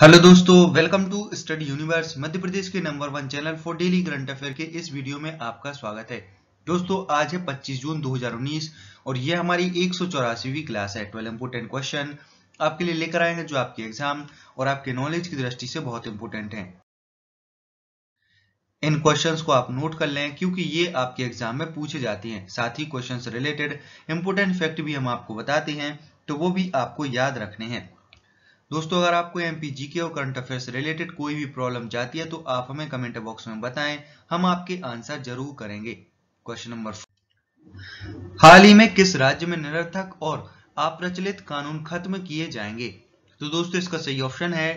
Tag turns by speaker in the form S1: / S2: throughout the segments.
S1: hello दोस्तों welcome to Study Universe Madhya Pradesh के number one channel for daily current affair के इस वीडियो में आपका स्वागत है दोस्तों आज है 25 जून 2019 और यह हमारी एक सौ क्लास है ट्वेल्व इंपोर्टेंट क्वेश्चन आपके लिए लेकर आए हैं जो आपके एग्जाम और आपके नॉलेज की दृष्टि से बहुत इंपोर्टेंट है इन क्वेश्चंस को आप नोट कर लें क्योंकि ये आपके एग्जाम में पूछे जाते हैं साथ ही क्वेश्चन रिलेटेड इंपोर्टेंट फैक्ट भी हम आपको बताते हैं तो वो भी आपको याद रखने हैं दोस्तों अगर आपको एम पी जी के और करंट अफेयर से रिलेटेड कोई भी प्रॉब्लम जाती है तो आप हमें कमेंट बॉक्स में बताएं हम आपके आंसर जरूर करेंगे क्वेश्चन नंबर हाल ही में किस राज्य में निरर्थक और अप्रचलित कानून खत्म किए जाएंगे तो दोस्तों इसका सही ऑप्शन है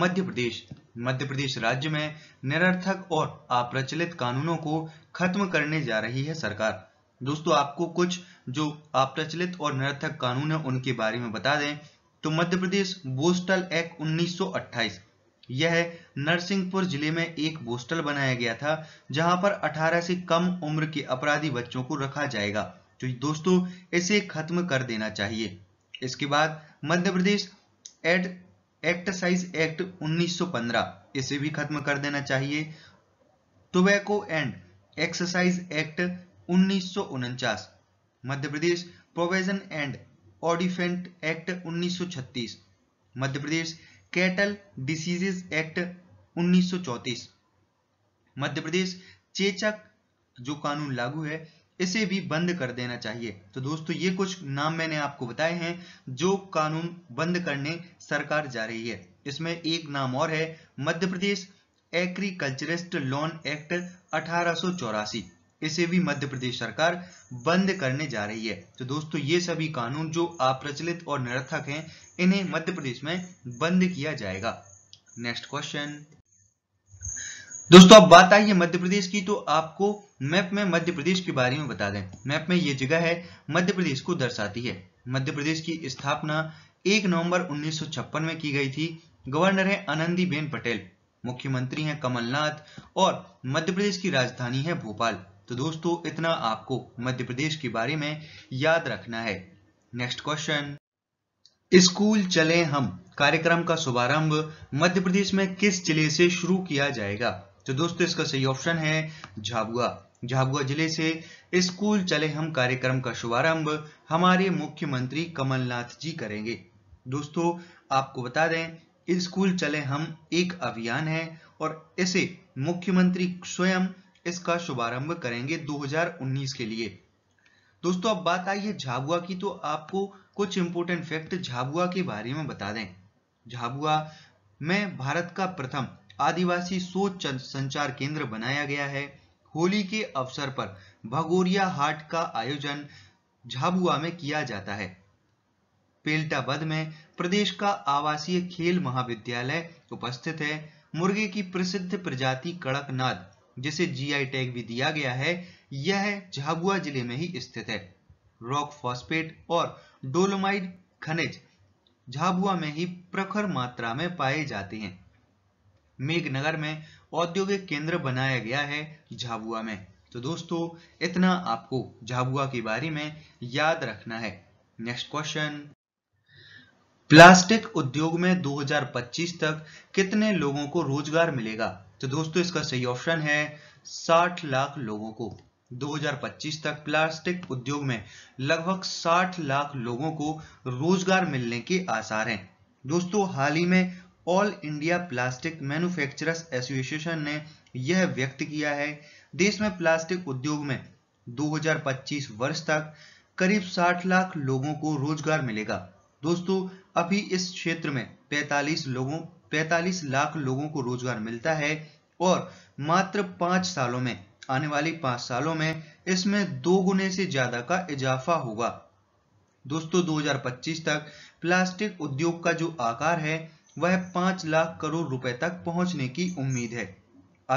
S1: मध्य प्रदेश मध्य प्रदेश राज्य में निरर्थक और अप्रचलित कानूनों को खत्म करने जा रही है सरकार दोस्तों आपको कुछ जो अप्रचलित और निरर्थक कानून है उनके बारे में बता दें तो मध्य प्रदेश बोस्टल एक्ट 1928 यह नरसिंहपुर जिले में एक बोस्टल बनाया गया था जहां पर 18 से कम उम्र के अपराधी बच्चों को रखा जाएगा तो दोस्तों इसे खत्म कर देना चाहिए इसके बाद मध्य प्रदेश एड एक्टसाइज एक्ट 1915 इसे भी खत्म कर देना चाहिए टोबैको एंड एक्सरसाइज एक्ट उन्नीस मध्य प्रदेश प्रोविजन एंड ऑडिफेंट act 1936 Madhya Pradesh cattle diseases act 1934 Madhya Pradesh चेचक जो कानून लागू है इसे भी बंद कर देना चाहिए तो दोस्तों ये कुछ नाम मैंने आपको बताए हैं जो कानून बंद करने सरकार जा रही है इसमें एक नाम और है Madhya Pradesh agriculturist loan act अठारह इसे भी मध्य प्रदेश सरकार बंद करने जा रही है तो दोस्तों ये सभी कानून जो अप्रचलित और निरर्थक हैं इन्हें मध्य प्रदेश में बंद किया जाएगा नेक्स्ट क्वेश्चन दोस्तों अब बात आई है मध्य प्रदेश की तो आपको मैप में मध्य प्रदेश के बारे में बता दें मैप में ये जगह है मध्य प्रदेश को दर्शाती है मध्य प्रदेश की स्थापना एक नवंबर उन्नीस में की गई थी गवर्नर है आनंदी पटेल मुख्यमंत्री हैं कमलनाथ और मध्य प्रदेश की राजधानी है भोपाल तो दोस्तों इतना आपको मध्य प्रदेश के बारे में याद रखना है नेक्स्ट क्वेश्चन स्कूल चले हम कार्यक्रम का शुभारंभ मध्य प्रदेश में किस जिले से शुरू किया जाएगा तो दोस्तों इसका सही ऑप्शन है झाबुआ झाबुआ जिले से स्कूल चले हम कार्यक्रम का शुभारंभ हमारे मुख्यमंत्री कमलनाथ जी करेंगे दोस्तों आपको बता दें स्कूल चले हम एक अभियान है और इसे मुख्यमंत्री स्वयं इसका शुभारंभ करेंगे 2019 के लिए दोस्तों अब बात आई है झाबुआ की तो आपको कुछ इंपोर्टेंट फैक्ट झाबुआ के बारे में बता दें झाबुआ में भारत का प्रथम आदिवासी सोच संचार केंद्र बनाया गया है होली के अवसर पर भगोरिया हाट का आयोजन झाबुआ में किया जाता है पेल्टाबद में प्रदेश का आवासीय खेल महाविद्यालय उपस्थित है मुर्गे की प्रसिद्ध प्रजाति कड़कनाथ जिसे जीआई टैग भी दिया गया है यह झाबुआ जिले में ही स्थित है रॉक फॉस्फेट और डोलोमाइड खनिज झाबुआ में ही प्रखर मात्रा में पाए जाते हैं मेघनगर में औद्योगिक केंद्र बनाया गया है झाबुआ में तो दोस्तों इतना आपको झाबुआ के बारे में याद रखना है नेक्स्ट क्वेश्चन प्लास्टिक उद्योग में 2025 तक कितने लोगों को रोजगार मिलेगा तो दोस्तों इसका सही ऑप्शन है 60 लाख लोगों को 2025 तक प्लास्टिक उद्योग में लगभग 60 लाख लोगों को रोजगार मिलने के आसार हैं दोस्तों हाल ही में All India Plastic Manufacturers Association ने यह व्यक्त किया है देश में प्लास्टिक उद्योग में 2025 वर्ष तक करीब 60 लाख लोगों को रोजगार मिलेगा दोस्तों अभी इस क्षेत्र में 45 लोगों पैतालीस लाख लोगों को रोजगार मिलता है और मात्र पांच सालों में आने वाली पांच सालों में इसमें दो गुने से ज्यादा का इजाफा होगा दोस्तों 2025 तक प्लास्टिक उद्योग का जो आकार है वह पांच लाख करोड़ रुपए तक पहुंचने की उम्मीद है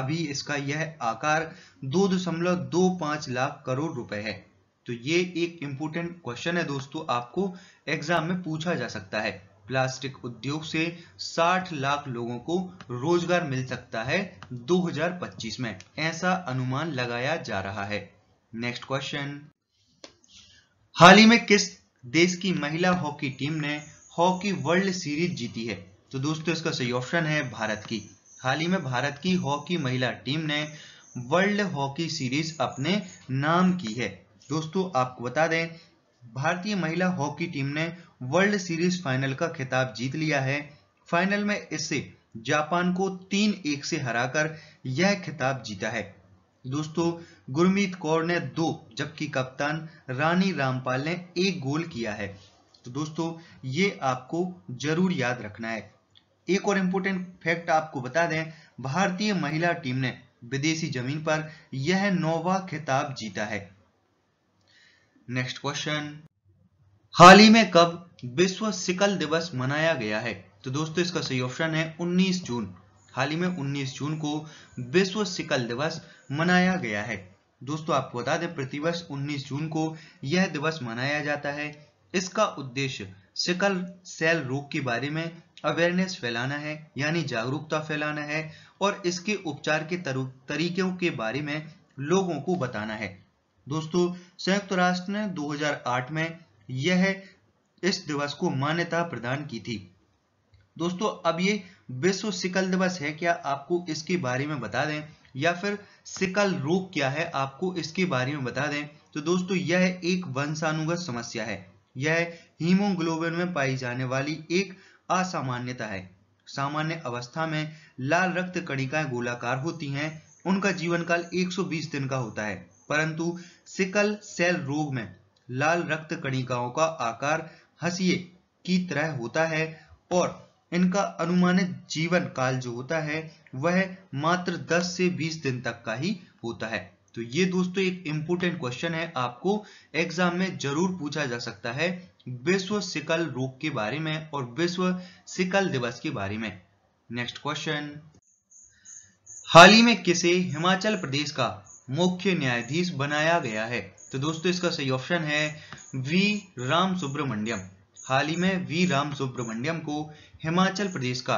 S1: अभी इसका यह आकार दो दशमलव दो पांच लाख करोड़ रुपए है तो ये एक इंपोर्टेंट क्वेश्चन है दोस्तों आपको एग्जाम में पूछा जा सकता है प्लास्टिक उद्योग से 60 लाख लोगों को रोजगार मिल सकता है 2025 में ऐसा अनुमान लगाया जा रहा है नेक्स्ट क्वेश्चन हाल ही में किस देश की महिला हॉकी टीम ने हॉकी वर्ल्ड सीरीज जीती है तो दोस्तों इसका सही ऑप्शन है भारत की हाल ही में भारत की हॉकी महिला टीम ने वर्ल्ड हॉकी सीरीज अपने नाम की है दोस्तों आपको बता दें भारतीय महिला हॉकी टीम ने वर्ल्ड सीरीज फाइनल का खिताब जीत लिया है फाइनल में इससे जापान को तीन एक से हराकर यह खिताब जीता है दोस्तों गुरमीत कौर ने दो जबकि कप्तान रानी रामपाल ने एक गोल किया है तो दोस्तों ये आपको जरूर याद रखना है एक और इम्पोर्टेंट फैक्ट आपको बता दें भारतीय महिला टीम ने विदेशी जमीन पर यह नौवा खिताब जीता है नेक्स्ट क्वेश्चन हाल ही में कब विश्व सिकल दिवस मनाया गया है तो दोस्तों इसका सही ऑप्शन है 19 जून हाल ही में 19 जून को विश्व सिकल दिवस मनाया गया है दोस्तों आपको बता दें प्रतिवर्ष 19 जून को यह दिवस मनाया जाता है इसका उद्देश्य सिकल सेल रोग के बारे में अवेयरनेस फैलाना है यानी जागरूकता फैलाना है और इसके उपचार के तरीकों के बारे में लोगों को बताना है दोस्तों संयुक्त राष्ट्र ने 2008 में यह इस दिवस को मान्यता प्रदान की थी दोस्तों अब ये विश्व सिकल दिवस है क्या आपको इसके बारे में बता दें या फिर सिकल रोग क्या है आपको इसके बारे में बता दें तो दोस्तों यह एक वंशानुगत समस्या है यह हीमोग्लोबिन में पाई जाने वाली एक असामान्यता है सामान्य अवस्था में लाल रक्त कणिकाएं गोलाकार होती हैं उनका जीवन काल 120 दिन का होता है परंतु सिकल सेल रोग में लाल रक्त कणिकाओं का आकार हसीए की तरह होता है और इनका अनुमानित जीवन काल जो होता है वह मात्र 10 से 20 दिन तक का ही होता है तो ये दोस्तों एक इम्पोर्टेंट क्वेश्चन है आपको एग्जाम में जरूर पूछा जा सकता है विश्व सिकल रोग के बारे में और विश्व सिकल दिवस के बारे में नेक्स्ट क्वेश्चन हाल ही में किसे हिमाचल प्रदेश का मुख्य न्यायाधीश बनाया गया है तो दोस्तों इसका सही ऑप्शन है वी राम सुब्रमण्यम हाल ही में वी राम सुब्रमण्यम को हिमाचल प्रदेश का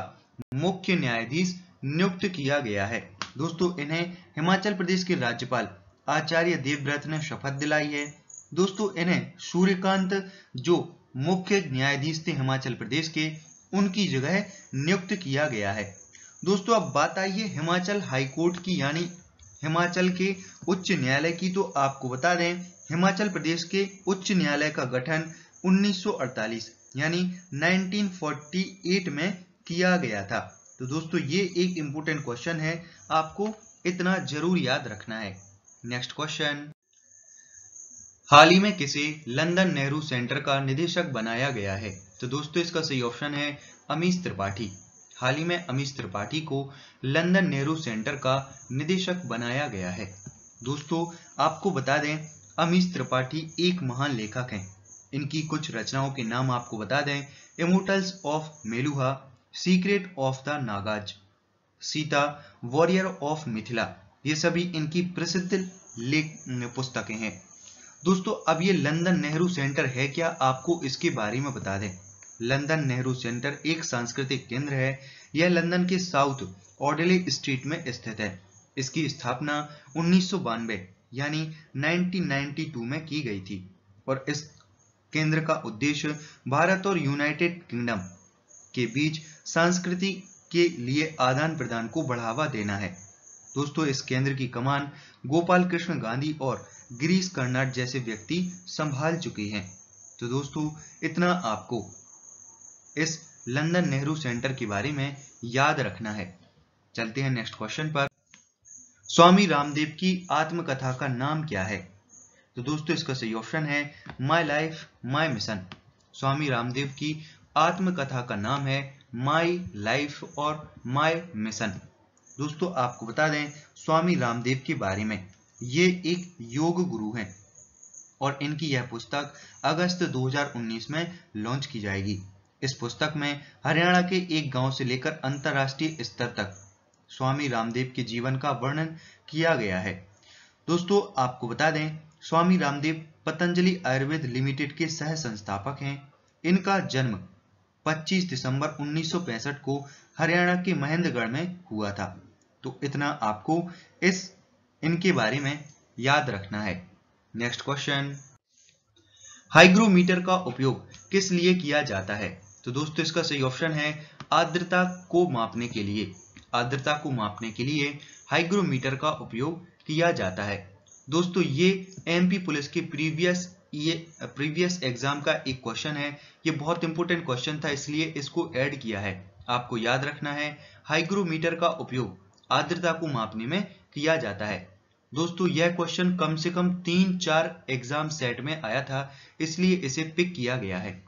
S1: मुख्य न्यायाधीश नियुक्त किया गया है दोस्तों इन्हें हिमाचल प्रदेश के राज्यपाल आचार्य देवव्रत ने शपथ दिलाई है दोस्तों इन्हें सूर्यकांत जो मुख्य न्यायाधीश थे हिमाचल प्रदेश के उनकी जगह नियुक्त किया गया है दोस्तों अब बात आई है हिमाचल हाईकोर्ट की यानी हिमाचल के उच्च न्यायालय की तो आपको बता दें हिमाचल प्रदेश के उच्च न्यायालय का गठन 1948 यानी 1948 में किया गया था तो दोस्तों ये एक इंपॉर्टेंट क्वेश्चन है आपको इतना जरूर याद रखना है नेक्स्ट क्वेश्चन हाल ही में किसे लंदन नेहरू सेंटर का निदेशक बनाया गया है तो दोस्तों इसका सही ऑप्शन है अमीश त्रिपाठी हाल ही में अमित त्रिपाठी को लंदन नेहरू सेंटर का निदेशक बनाया गया है दोस्तों आपको बता दें अमित त्रिपाठी एक महान लेखक हैं इनकी कुछ रचनाओं के नाम आपको बता दें Immortals of Meluha Secret of the Nagas Sita Warrior of Mithila ये सभी इनकी प्रसिद्ध लेख पुस्तकें हैं दोस्तों अब ये लंदन नेहरू सेंटर है क्या आपको इसके बारे में बता दें लंदन नेहरू सेंटर एक सांस्कृतिक केंद्र है यह लंदन के साउथ ऑर्डली स्ट्रीट में स्थित है इसकी स्थापना उन्नीस यानी 1992 में की गई थी और इस केंद्र का उद्देश्य भारत और यूनाइटेड किंगडम के बीच संस्कृति के लिए आदान प्रदान को बढ़ावा देना है दोस्तों इस केंद्र की कमान गोपाल कृष्ण गांधी और गिरीश कर्नाट जैसे व्यक्ति संभाल चुके हैं तो दोस्तों इतना आपको इस लंदन नेहरू सेंटर के बारे में याद रखना है चलते हैं नेक्स्ट क्वेश्चन पर स्वामी रामदेव की आत्मकथा का नाम क्या है तो दोस्तों इसका सही ऑप्शन है My Life My Mission Swami Ramdev की आत्मकथा का नाम है माई लाइफ और माई मिशन दोस्तों आपको बता दें स्वामी रामदेव के बारे में ये एक योग गुरु हैं और इनकी यह पुस्तक अगस्त 2019 में लॉन्च की जाएगी इस पुस्तक में हरियाणा के एक गांव से लेकर अंतर्राष्ट्रीय स्तर तक स्वामी रामदेव के जीवन का वर्णन किया गया है दोस्तों आपको बता दें स्वामी रामदेव पतंजलि आयुर्वेद लिमिटेड के सह संस्थापक हैं इनका जन्म 25 दिसंबर 1965 को हरियाणा के महेंद्रगढ़ में हुआ था तो इतना आपको इस इनके बारे में याद रखना है नेक्स्ट क्वेश्चन हाइग्रोमीटर का उपयोग किस लिए किया जाता है तो दोस्तों इसका सही ऑप्शन है आर्द्रता को मापने के लिए आर्द्रता को मापने के लिए हाइग्रोमीटर का उपयोग किया जाता है दोस्तों ये एमपी पुलिस के प्रीवियस ये प्रीवियस एग्जाम का एक क्वेश्चन है ये बहुत इंपॉर्टेंट क्वेश्चन था इसलिए इसको ऐड किया है आपको याद रखना है हाइग्रोमीटर का उपयोग आर्द्रता को मापने में किया जाता है दोस्तों यह क्वेश्चन कम से कम तीन चार एग्जाम सेट में आया था इसलिए इसे पिक किया गया है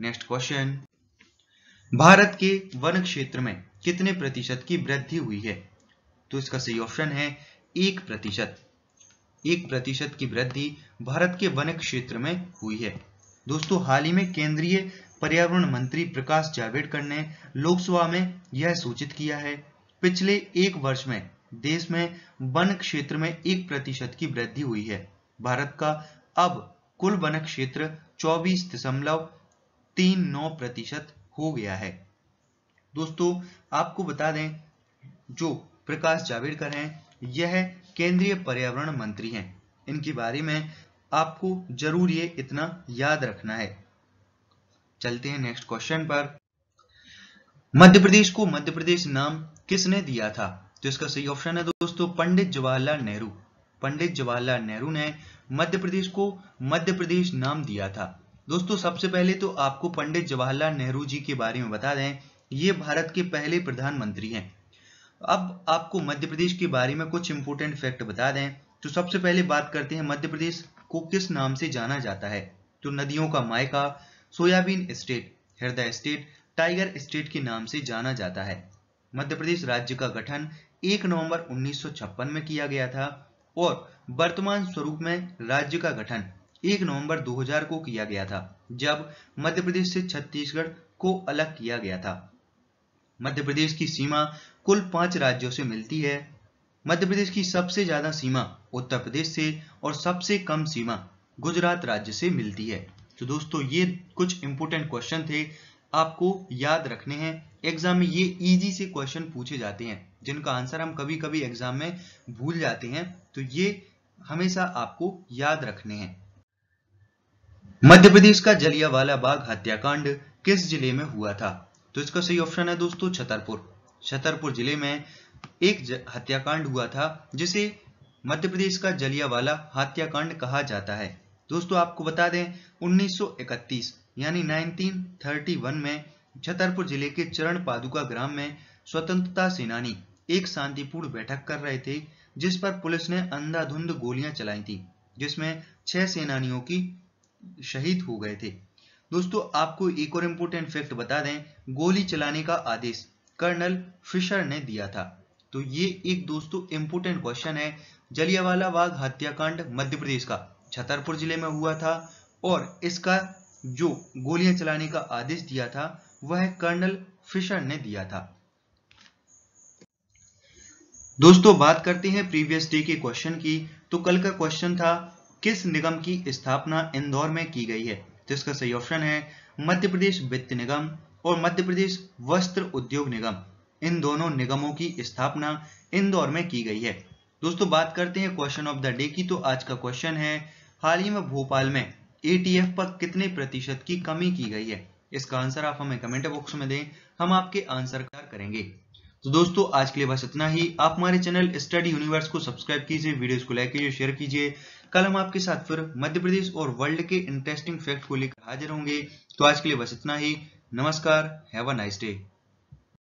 S1: नेक्स्ट क्वेश्चन भारत के वन क्षेत्र में कितने प्रतिशत की वृद्धि हुई है तो इसका सही ऑप्शन है एक प्रतिशत एक प्रतिशत की वृद्धि भारत के वन क्षेत्र में हुई है दोस्तों हाल ही में केंद्रीय पर्यावरण मंत्री प्रकाश जावड़ेकर ने लोकसभा में यह सूचित किया है पिछले एक वर्ष में देश में वन क्षेत्र में एक प्रतिशत की वृद्धि हुई है भारत का अब कुल वन क्षेत्र चौबीस दशमलव तीन नौ प्रतिशत हो गया है दोस्तों आपको बता दें जो प्रकाश जावड़ेकर हैं यह केंद्रीय पर्यावरण मंत्री हैं इनके बारे में आपको जरूर ये इतना याद रखना है चलते हैं नेक्स्ट क्वेश्चन पर मध्य प्रदेश को मध्य प्रदेश नाम किसने दिया था तो इसका सही ऑप्शन है दोस्तों पंडित जवाहरलाल नेहरू पंडित जवाहरलाल नेहरू ने मध्य प्रदेश को मध्य प्रदेश नाम दिया था दोस्तों सबसे पहले तो आपको पंडित जवाहरलाल नेहरू जी के बारे में बता दें ये भारत के पहले प्रधानमंत्री हैं अब आपको मध्य प्रदेश के बारे में कुछ इंपोर्टेंट फैक्ट बता दें तो सबसे पहले बात करते हैं मध्य प्रदेश को किस नाम से जाना जाता है तो नदियों का मायका सोयाबीन स्टेट हृदय स्टेट टाइगर स्टेट के नाम से जाना जाता है मध्य प्रदेश राज्य का गठन 1 नवंबर 1956 में किया गया था और वर्तमान स्वरूप में राज्य का गठन एक नवंबर 2000 को किया गया था जब मध्य प्रदेश से छत्तीसगढ़ को अलग किया गया था मध्य प्रदेश की सीमा कुल पांच राज्यों से मिलती है मध्य प्रदेश की सबसे ज्यादा सीमा उत्तर प्रदेश से और सबसे कम सीमा गुजरात राज्य से मिलती है तो दोस्तों ये कुछ इंपोर्टेंट क्वेश्चन थे आपको याद रखने हैं एग्जाम में ये इजी से क्वेश्चन पूछे जाते हैं जिनका आंसर हम कभी कभी एग्जाम में भूल जाते हैं तो ये हमेशा आपको याद रखने हैं मध्य प्रदेश का जलियावाला बाग हत्याकांड किस जिले में हुआ था तो इसका सही ऑप्शन है दोस्तों छतरपुर छतरपुर जिले में एक हत्याकांड हुआ था जिसे मध्य प्रदेश का जलियावाला हत्याकांड कहा जाता है दोस्तों आपको बता दें 1931 यानी 1931 में छतरपुर जिले के चरण पादुका ग्राम में स्वतंत्रता सेनानी एक शांतिपूर्ण बैठक कर रहे थे जिस पर पुलिस ने अंधाधुंध गोलियां चलाई थी जिसमें छह सेनानियों की शहीद हो गए थे दोस्तों आपको एक और इम्पोर्टेंट फैक्ट बता दें गोली चलाने का आदेश कर्नल फिशर ने दिया था तो ये एक दोस्तों इम्पोर्टेंट क्वेश्चन है जलियावाला बाग हत्याकांड मध्य प्रदेश का छतरपुर जिले में हुआ था और इसका जो गोलियां चलाने का आदेश दिया था वह कर्नल फिशर ने दिया था दोस्तों बात करते हैं प्रीवियस डे के क्वेश्चन की तो कल का क्वेश्चन था किस निगम की स्थापना इंदौर में की गई है जिसका तो सही ऑप्शन है मध्य प्रदेश वित्त निगम और मध्य प्रदेश वस्त्र उद्योग निगम इन दोनों निगमों की स्थापना इंदौर में की गई है दोस्तों बात करते हैं क्वेश्चन ऑफ द डे की तो आज का क्वेश्चन है हाल ही में भोपाल में एटीएफ पर कितने प्रतिशत की कमी की गई है इसका आंसर आप हमें कमेंट बॉक्स में दें हम आपके आंसर करेंगे तो दोस्तों आज के लिए बस इतना ही आप हमारे चैनल स्टडी यूनिवर्स को सब्सक्राइब कीजिए वीडियोस को लाइक कीजिए शेयर कीजिए कल हम आपके साथ फिर मध्य प्रदेश और वर्ल्ड के इंटरेस्टिंग फैक्ट को लेकर हाजिर होंगे तो आज के लिए बस इतना ही नमस्कार हैव अ नाइस डे